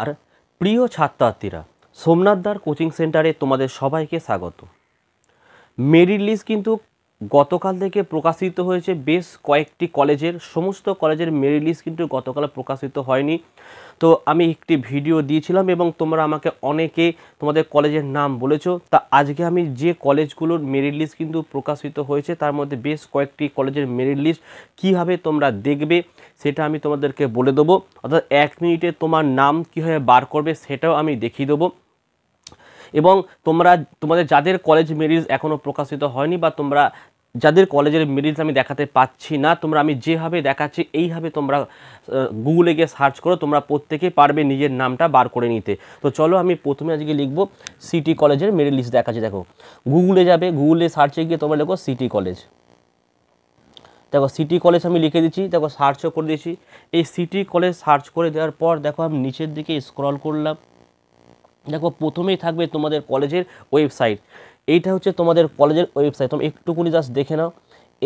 আর প্রিয় ছাত্রার্থীরা সোমনাথদার কোচিং সেন্টারে তোমাদের সবাইকে স্বাগত মেরিট লিস্ট কিন্তু গতকাল থেকে প্রকাশিত হয়েছে বেশ কয়েকটি কলেজের সমস্ত কলেজের মেরিট লিস্ট কিন্তু গতকাল প্রকাশিত হয়নি তো আমি একটি ভিডিও দিয়েছিলাম এবং তোমরা আমাকে অনেকে তোমাদের কলেজের নাম বলেছো তা আজকে আমি যে কলেজগুলোর মেরিট লিস্ট কিন্তু প্রকাশিত হয়েছে তার মধ্যে বেশ কয়েকটি কলেজের মেরিট লিস্ট কীভাবে তোমরা দেখবে সেটা আমি তোমাদেরকে বলে দেবো অর্থাৎ এক মিনিটে তোমার নাম কীভাবে বার করবে সেটাও আমি দেখিয়ে দেবো এবং তোমরা তোমাদের যাদের কলেজ মেরিটস এখনও প্রকাশিত হয়নি বা তোমরা যাদের কলেজের মেরিটস আমি দেখাতে পাচ্ছি না তোমরা আমি যেভাবে দেখাচ্ছি এইভাবে তোমরা গুগলে গিয়ে সার্চ করো তোমরা প্রত্যেকে পারবে নিজের নামটা বার করে নিতে তো চলো আমি প্রথমে আজকে লিখবো সিটি কলেজের মেরিট লিস্ট দেখাচ্ছি দেখো গুগলে যাবে গুগলে সার্চে গিয়ে তোমরা লেখো সিটি কলেজ দেখো সিটি কলেজ আমি লিখে দিচ্ছি দেখো সার্চও করে দিয়েছি এই সিটি কলেজ সার্চ করে দেওয়ার পর দেখো আমি নিচের দিকে স্ক্রল করলাম দেখো প্রথমেই থাকবে তোমাদের কলেজের ওয়েবসাইট এইটা হচ্ছে তোমাদের কলেজের ওয়েবসাইট তুমি একটুকুনি জাস্ট দেখে নাও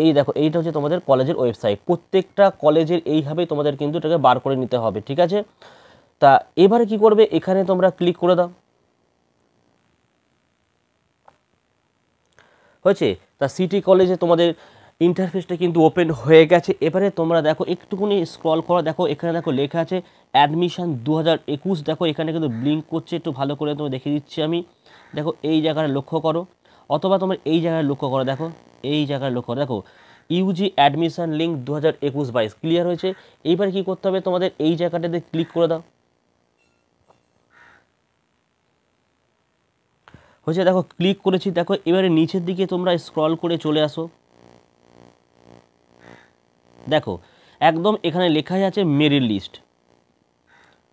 এই দেখো এইটা হচ্ছে তোমাদের কলেজের ওয়েবসাইট প্রত্যেকটা কলেজের এইভাবেই তোমাদের কিন্তু এটাকে বার করে নিতে হবে ঠিক আছে তা এবারে কি করবে এখানে তোমরা ক্লিক করে দাও হয়েছে তা সিটি কলেজে তোমাদের ইন্টারফেসটা কিন্তু ওপেন হয়ে গেছে এবারে তোমরা দেখো একটুকুনি স্ক্রল করা দেখো এখানে দেখো লেখা আছে অ্যাডমিশান দু দেখো এখানে কিন্তু ব্লিঙ্ক করছে একটু ভালো করে তোমার দেখে দিচ্ছি আমি দেখো এই জায়গাটা লক্ষ্য করো অথবা তোমার এই জায়গায় লক্ষ্য করো দেখো এই জায়গায় লক্ষ্য করো দেখো ইউজি অ্যাডমিশান লিঙ্ক দু হাজার একুশ বাইশ ক্লিয়ার হয়েছে এইবার কি করতে হবে তোমাদের এই জায়গাটাতে ক্লিক করে দাও হয়েছে দেখো ক্লিক করেছি দেখো এবারে নিচের দিকে তোমরা স্ক্রল করে চলে আসো দেখো একদম এখানে লেখাই আছে মেরিট লিস্ট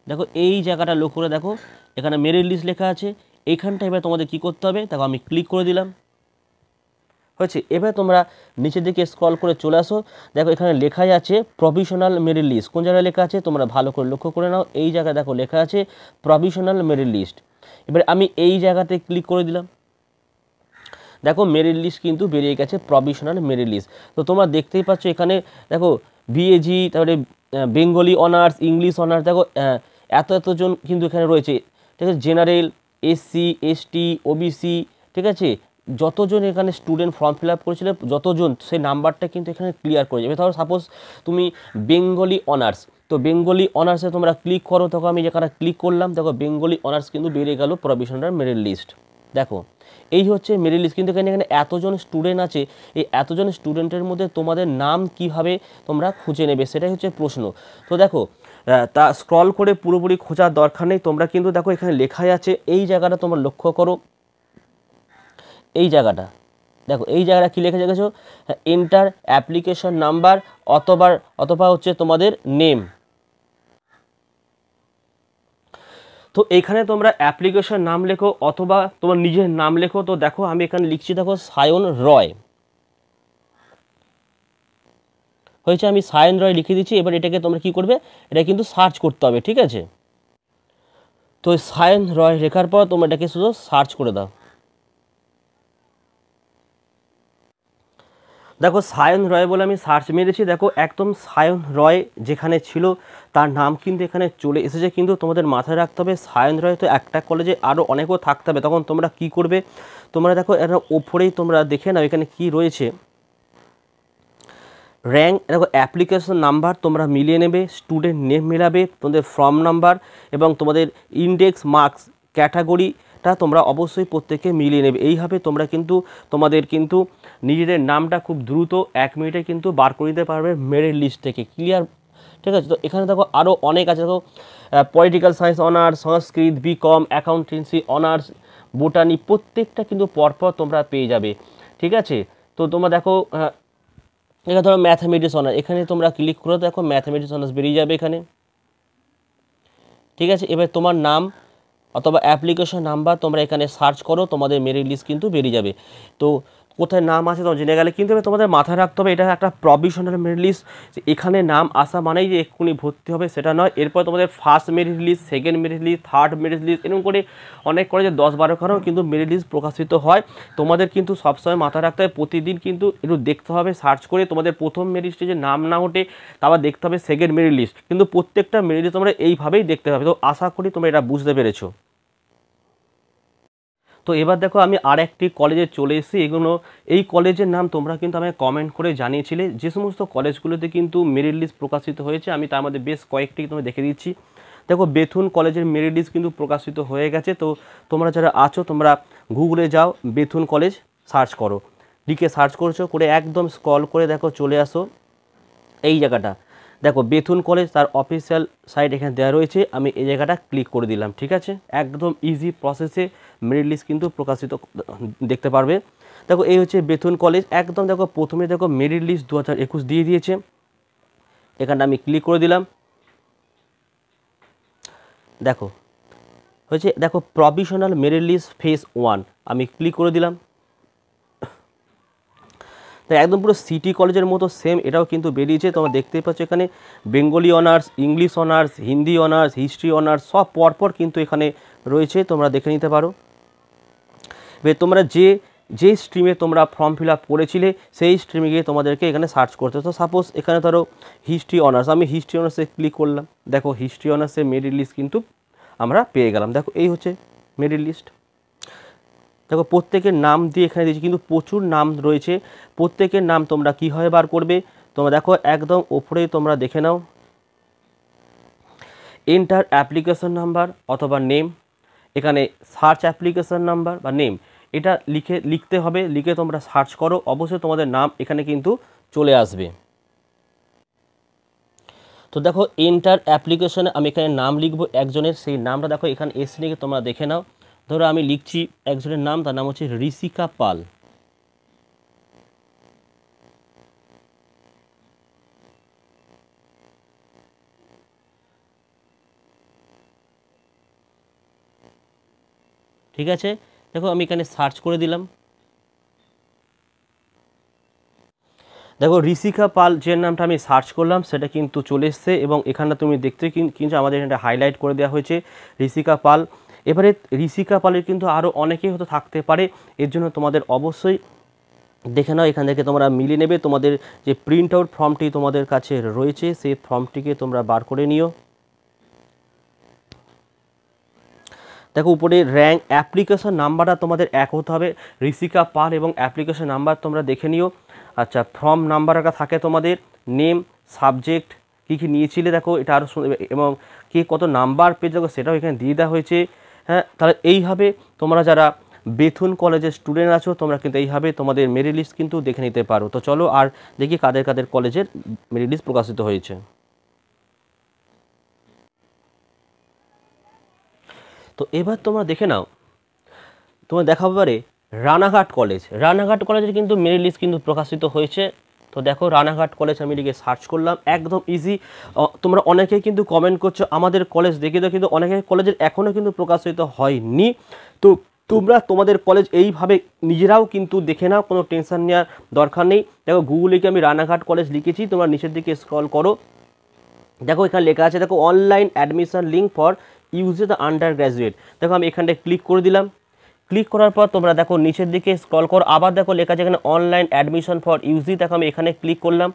দেখো এই জায়গাটা লক্ষ্য করে দেখো এখানে মেরিট লিস্ট লেখা আছে এইখানটা এবার তোমাদের কি করতে হবে দেখো আমি ক্লিক করে দিলাম হয়েছে এবার তোমরা নিচের দিকে স্ক্রল করে চলে আসো দেখো এখানে লেখাই আছে প্রভিশনাল মেরিট লিস্ট কোন জায়গায় লেখা আছে তোমরা ভালো করে লক্ষ্য করে নাও এই জায়গায় দেখো লেখা আছে প্রভিশনাল মেরিট লিস্ট এবার আমি এই জায়গাতে ক্লিক করে দিলাম দেখো মেরিট লিস্ট কিন্তু বেরিয়ে গেছে প্রভিশনাল মেরিট লিস্ট তো তোমরা দেখতেই পাচ্ছ এখানে দেখো বিএজি তারপরে বেঙ্গলি অনার্স ইংলিশ অনার্স দেখো এত এতজন কিন্তু এখানে রয়েছে ঠিক আছে জেনারেল এসসি এসটি ওবিসি ঠিক আছে যতজন এখানে স্টুডেন্ট ফর্ম ফিল আপ করেছিল যতজন সেই নাম্বারটা কিন্তু এখানে ক্লিয়ার করে যাবে ধরো সাপোজ তুমি বেঙ্গলি অনার্স তো বেঙ্গলি অনার্সে তোমরা ক্লিক করো তখন আমি যেখানে ক্লিক করলাম দেখো বেঙ্গলি অনার্স কিন্তু বেড়ে গেল প্রভিশনাল মেরিট লিস্ট দেখো এই হচ্ছে মেরিল লিস্ট কিন্তু এখানে এখানে এতজন স্টুডেন্ট আছে এই এতজন স্টুডেন্টের মধ্যে তোমাদের নাম কিভাবে তোমরা খুঁজে নেবে সেটাই হচ্ছে প্রশ্ন তো দেখো তা স্ক্রল করে পুরোপুরি খোঁজার দরকার নেই তোমরা কিন্তু দেখো এখানে লেখাই আছে এই জায়গাটা তোমরা লক্ষ্য করো এই জায়গাটা দেখো এই জায়গাটা কী লেখা গেছো এন্টার অ্যাপ্লিকেশন নাম্বার অথবা অথবা হচ্ছে তোমাদের নেম তো এখানে তোমরা অ্যাপ্লিকেশন নাম লেখো অথবা তোমার নিজের নাম লেখো তো দেখো আমি এখানে লিখছি দেখো সায়ন রয় হয়েছে আমি সায়ন রয় লিখে দিচ্ছি এবার এটাকে তোমরা কি করবে এটা কিন্তু সার্চ করতে হবে ঠিক আছে তো সায়ন রয় লেখার পর তোমরা এটাকে শুধু সার্চ করে দাও দেখো সায়ন রয় বলে আমি সার্চ মেরেছি দেখো একদম সায়ন রয় যেখানে ছিল তার নাম কিন্তু এখানে চলে এসেছে কিন্তু তোমাদের মাথায় রাখতে হবে সায়েন্স হয়তো একটা কলেজে আরও অনেকও থাকতে হবে তখন তোমরা কি করবে তোমরা দেখো এর ওপরেই তোমরা দেখে নাও এখানে কি রয়েছে র্যাঙ্ক দেখো অ্যাপ্লিকেশন নাম্বার তোমরা মিলিয়ে নেবে স্টুডেন্ট নেম মেলাবে তোমাদের ফর্ম নাম্বার এবং তোমাদের ইন্ডেক্স মার্কস ক্যাটাগরি টা তোমরা অবশ্যই প্রত্যেকে মিলিয়ে নেবে এইভাবে তোমরা কিন্তু তোমাদের কিন্তু নিজেদের নামটা খুব দ্রুত এক মিনিটে কিন্তু বার করে দিতে পারবে মেরিট লিস্ট থেকে ক্লিয়ার ঠিক আছে তো এখানে দেখো আরও অনেক আছে দেখো political science honours Sanskrit B com accountancy honours botany প্রত্যেকটা কিন্তু পরপর তোমরা পেয়ে যাবে ঠিক আছে তো তোমরা দেখো এখানে ধরো ম্যাথামেটিক্স অনার্স এখানে তোমরা ক্লিক করে দেখো ম্যাথামেটিক্স অনার্স বেরিয়ে যাবে এখানে ঠিক আছে এবার তোমার নাম অথবা অ্যাপ্লিকেশন নাম্বার তোমরা এখানে সার্চ করো তোমাদের মেরিট লিস্ট কিন্তু বেরিয়ে যাবে তো কোথায় নাম আছে তোমার জেনে গেলে কিন্তু তোমাদের মাথায় রাখতে হবে এটা একটা প্রভিশনাল মেরিট লিস্ট যে এখানে নাম আসা মানেই যে এক্ষুনি ভর্তি হবে সেটা নয় এরপর তোমাদের first merit list second merit list third merit list এরকম করে অনেক করে যে দশ বারো কারণ কিন্তু মেরিট লিস্ট প্রকাশিত হয় তোমাদের কিন্তু সবসময় মাথায় রাখতে হবে প্রতিদিন কিন্তু একটু দেখতে হবে সার্চ করে তোমাদের প্রথম মেরিট লিস্টে যে নাম না ওঠে তারপর দেখতে হবে সেকেন্ড মেরিট লিস্ট কিন্তু প্রত্যেকটা মেরিট লিস্ট তোমরা এইভাবেই দেখতে হবে তো আশা করি তোমরা এটা বুঝতে পেরেছো তো এবার দেখো আমি আর একটি কলেজে চলে এসেছি এগুলো এই কলেজের নাম তোমরা কিন্তু আমাকে কমেন্ট করে জানিয়েছিলে যে সমস্ত কলেজগুলোতে কিন্তু মেরিট লিস্ট প্রকাশিত হয়েছে আমি তার মধ্যে বেশ কয়েকটি তোমরা দেখে দিচ্ছি দেখো বেথুন কলেজের মেরিট লিস্ট কিন্তু প্রকাশিত হয়ে গেছে তো তোমরা যারা আছো তোমরা গুগলে যাও বেথুন কলেজ সার্চ করো লিখে সার্চ করছো করে একদম স্কল করে দেখো চলে আসো এই জায়গাটা দেখো বেথুন কলেজ তার অফিসিয়াল সাইট এখানে দেওয়া রয়েছে আমি এই জায়গাটা ক্লিক করে দিলাম ঠিক আছে একদম ইজি প্রসেসে মেরিট লিস্ট কিন্তু প্রকাশিত দেখতে পারবে দেখো এই হচ্ছে বেথুন কলেজ একদম দেখো প্রথমে দেখো মেরিট লিস্ট দু হাজার একুশ দিয়ে দিয়েছে এখানটা আমি ক্লিক করে দিলাম দেখো হচ্ছে দেখো provisional merit list phase one আমি ক্লিক করে দিলাম তাই একদম পুরো সিটি কলেজের মতো সেম এটাও কিন্তু বেরিয়েছে তোমরা দেখতেই পাচ্ছ এখানে Bengali honours English honours Hindi honours history honours সব পরপর কিন্তু এখানে রয়েছে তোমরা দেখে নিতে পারো এবার তোমরা যে যে স্ট্রিমে তোমরা ফর্ম ফিল আপ করেছিলে সেই স্ট্রিমে গিয়ে তোমাদেরকে এখানে সার্চ করতে তো সাপোজ এখানে ধরো হিস্ট্রি অনার্স আমি হিস্ট্রি অনার্সে ক্লিক করলাম দেখো হিস্ট্রি অনার্সের মেরিট লিস্ট কিন্তু আমরা পেয়ে গেলাম দেখো এই হচ্ছে মেরিট লিস্ট দেখো প্রত্যেকের নাম দিয়ে এখানে দিয়েছি কিন্তু প্রচুর নাম রয়েছে প্রত্যেকের নাম তোমরা কীভাবে বার করবে তোমরা দেখো একদম ওপরে তোমরা দেখে নাও এন্টার অ্যাপ্লিকেশন নাম্বার অথবা নেম এখানে সার্চ অ্যাপ্লিকেশন নাম্বার বা নেম এটা লিখে লিখতে হবে লিখে তোমরা সার্চ করো অবশ্যই তোমাদের নাম এখানে কিন্তু চলে আসবে তো দেখো এন্টার অ্যাপ্লিকেশনে আমি এখানে নাম লিখবো একজনের সেই নামটা দেখো এখানে এসে নিয়ে তোমরা দেখে নাও ধরো আমি লিখছি একজনের নাম তার নাম হচ্ছে ঋষিকা পাল ঠিক আছে দেখো আমি এখানে সার্চ করে দিলাম দেখো ঋষিকা পাল যে নামটা আমি সার্চ করলাম সেটা কিন্তু চলে এসছে এবং এখানে তুমি দেখতে কিন্তু আমাদের এখানটা হাইলাইট করে দেওয়া হয়েছে ঋষিকা পাল এবারে ঋষিকা পালের কিন্তু আরও অনেকেই হয়তো থাকতে পারে এর জন্য তোমাদের অবশ্যই দেখে নাও এখান থেকে তোমরা মিলে নেবে তোমাদের যে প্রিন্ট আউট ফর্মটি তোমাদের কাছে রয়েছে সেই ফর্মটিকে তোমরা বার করে নিও দেখো উপরে র্যাঙ্ক অ্যাপ্লিকেশন নাম্বারটা তোমাদের এক হতে হবে ঋষিকা পাল এবং অ্যাপ্লিকেশন নাম্বার তোমরা দেখে নিও আচ্ছা ফর্ম নাম্বারটা থাকে তোমাদের নেম সাবজেক্ট কী কী নিয়েছিলে দেখো এটা আরও এবং কে কত নাম্বার পেয়ে দেখো সেটাও এখানে দিয়ে দেওয়া হয়েছে হ্যাঁ তাহলে এইভাবে তোমরা যারা বেথুন কলেজের স্টুডেন্ট আছো তোমরা কিন্তু এইভাবে তোমাদের মেরিট লিস্ট কিন্তু দেখে নিতে পারো তো চলো আর দেখি কাদের কাদের কলেজের মেরিট লিস্ট প্রকাশিত হয়েছে তো এবার তোমরা দেখে নাও তোমার দেখা পারে রানাঘাট কলেজ রানাঘাট কলেজের কিন্তু মেরিট লিস্ট কিন্তু প্রকাশিত হয়েছে তো দেখো রানাঘাট কলেজ আমি লিখে সার্চ করলাম একদম ইজি তোমরা অনেকেই কিন্তু কমেন্ট করছো আমাদের কলেজ দেখে তো কিন্তু অনেকে কলেজের এখনও কিন্তু প্রকাশিত হয়নি তো তোমরা তোমাদের কলেজ এইভাবে নিজেরাও কিন্তু দেখে নাও কোনো টেনশন নেওয়ার দরকার নেই দেখো গুগলে আমি রানাঘাট কলেজ লিখেছি তোমরা নিচের দিকে স্ক্রল করো দেখো এখানে লেখা আছে দেখো online admission link for UG the undergraduate দেখো আমি এখানটায় ক্লিক করে দিলাম ক্লিক করার পর তোমরা দেখো নিচের দিকে স্ক্রল করো আবার দেখো লেখা আছে এখানে অনলাইন অ্যাডমিশন ফর ইউজি দেখো আমি এখানে ক্লিক করলাম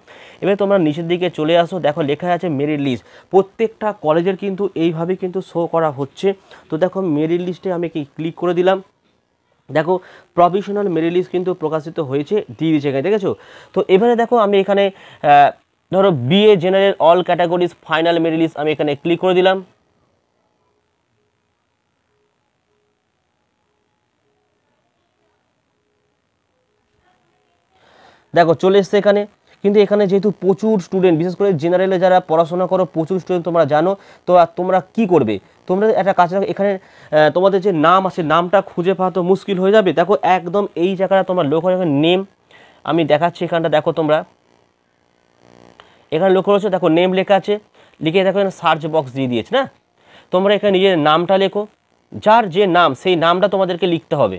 এবার তোমরা নিচের দিকে চলে আসো দেখো লেখা আছে মেরিট লিস্ট প্রত্যেকটা কলেজের কিন্তু এইভাবে কিন্তু শো করা হচ্ছে তো দেখো মেরিট লিস্টে আমি কি ক্লিক করে দিলাম দেখো প্রভিশনাল মেরিট লিস্ট কিন্তু প্রকাশিত হয়েছে দিয়ে দিয়েছে এখানে দেখেছো তো এবারে দেখো আমি এখানে ধরো BA general all categories final merit list আমি এখানে ক্লিক করে দিলাম দেখো চলে এসছে এখানে কিন্তু এখানে যেহেতু প্রচুর স্টুডেন্ট বিশেষ করে জেনারেলে যারা পড়াশোনা করো প্রচুর স্টুডেন্ট তোমরা জানো তো তোমরা কি করবে তোমরা একটা কাজ এখানে তোমাদের যে নাম আছে নামটা খুঁজে পাওয়া তো মুশকিল হয়ে যাবে দেখো একদম এই জায়গাটা তোমরা লক্ষ্য রাখো নেম আমি দেখাচ্ছি এখানটা দেখো তোমরা এখানে লক্ষ্য রয়েছে দেখো নেম লেখা আছে লিখে দেখো এখানে সার্চ বক্স দিয়ে দিয়েছে না তোমরা এখানে নিজের নামটা লেখো যার যে নাম সেই নামটা তোমাদেরকে লিখতে হবে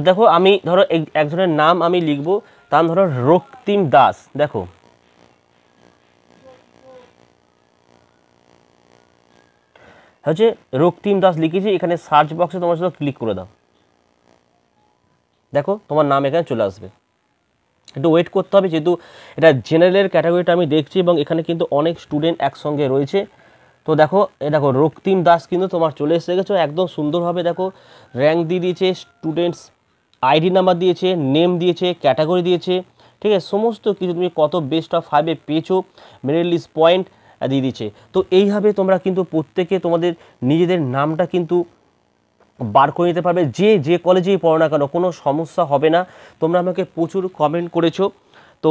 তো দেখো আমি ধরো একজনের নাম আমি লিখব তার ধরো রক্তিম দাস দেখো হচ্ছে রক্তিম দাস লিখেছি এখানে সার্চ বক্সে তোমার সাথে ক্লিক করে দাও দেখো তোমার নাম এখানে চলে আসবে একটু ওয়েট করতে হবে যেহেতু এটা জেনারেলের ক্যাটাগরিটা আমি দেখছি এবং এখানে কিন্তু অনেক স্টুডেন্ট একসঙ্গে রয়েছে তো দেখো এ দেখো রক্তিম দাস কিন্তু তোমার চলে এসে গেছো একদম সুন্দরভাবে দেখো র্যাঙ্ক দিয়ে দিয়েছে স্টুডেন্টস আইডি নাম্বার দিয়েছে নেম দিয়েছে ক্যাটাগরি দিয়েছে ঠিক আছে সমস্ত কিছু তুমি কত বেস্ট অফ ফাইভে পেয়েছো মেরিট পয়েন্ট দিয়ে দিচ্ছে তো এইভাবে তোমরা কিন্তু প্রত্যেকে তোমাদের নিজেদের নামটা কিন্তু বার করে নিতে পারবে যে যে কলেজেই পড়ো না কেন কোনো সমস্যা হবে না তোমরা আমাকে প্রচুর কমেন্ট করেছো তো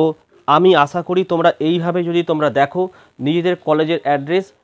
আমি আশা করি তোমরা এইভাবে যদি তোমরা দেখো নিজেদের কলেজের অ্যাড্রেস